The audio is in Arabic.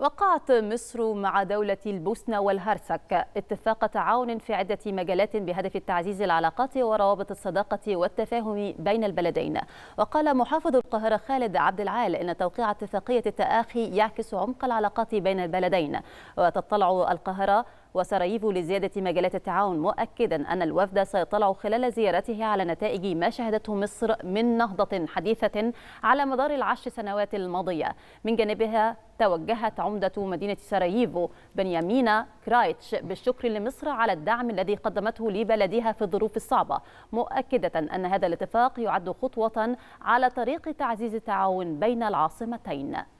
وقعت مصر مع دولة البوسنة والهرسك اتفاق تعاون في عدة مجالات بهدف تعزيز العلاقات وروابط الصداقة والتفاهم بين البلدين وقال محافظ القاهرة خالد عبد العال إن توقيع اتفاقية التآخي يعكس عمق العلاقات بين البلدين وتطلع القاهرة وسراييفو لزيادة مجالات التعاون مؤكدا أن الوفد سيطلع خلال زيارته على نتائج ما شهدته مصر من نهضة حديثة على مدار العشر سنوات الماضية من جانبها توجهت عمدة مدينة سراييفو بنيامينا كرايتش بالشكر لمصر على الدعم الذي قدمته لبلدها في الظروف الصعبة مؤكدة أن هذا الاتفاق يعد خطوة على طريق تعزيز التعاون بين العاصمتين